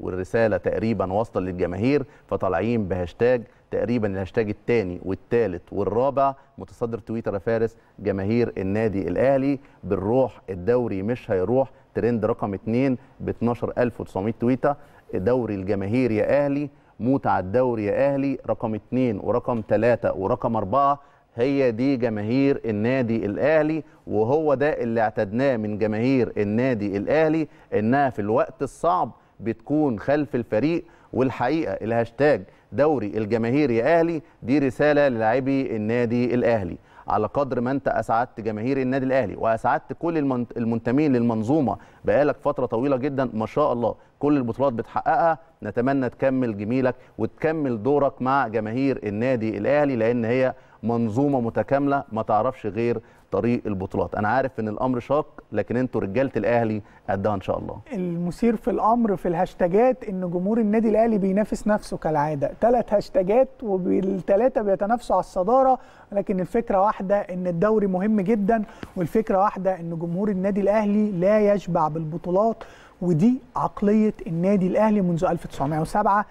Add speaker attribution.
Speaker 1: والرساله تقريبا واصله للجماهير فطالعين بهاشتاج تقريبا الهاشتاج الثاني والثالث والرابع متصدر تويتر يا فارس جماهير النادي الاهلي بالروح الدوري مش هيروح ترند رقم 2 ب 12900 تويته دوري الجماهير يا اهلي موت على الدوري يا اهلي رقم 2 ورقم 3 ورقم 4 هي دي جماهير النادي الاهلي وهو ده اللي اعتدناه من جماهير النادي الاهلي انها في الوقت الصعب بتكون خلف الفريق والحقيقه الهاشتاج دوري الجماهير يا اهلي دي رساله للاعبي النادي الاهلي على قدر ما انت اسعدت جماهير النادي الاهلي واسعدت كل المنتمين للمنظومه بقالك فتره طويله جدا ما شاء الله كل البطولات بتحققها نتمنى تكمل جميلك وتكمل دورك مع جماهير النادي الاهلي لان هي منظومه متكامله ما تعرفش غير طريق البطولات انا عارف ان الامر شاق لكن انتوا رجاله الاهلي قدها ان شاء الله
Speaker 2: المثير في الامر في الهاشتاجات ان جمهور النادي الاهلي بينافس نفسه كالعاده ثلاث هاشتاجات وبالثلاثه بيتنافسوا على الصداره لكن الفكره واحده ان الدوري مهم جدا والفكره واحده ان جمهور النادي الاهلي لا يشبع بالبطولات ودي عقليه النادي الاهلي منذ 1907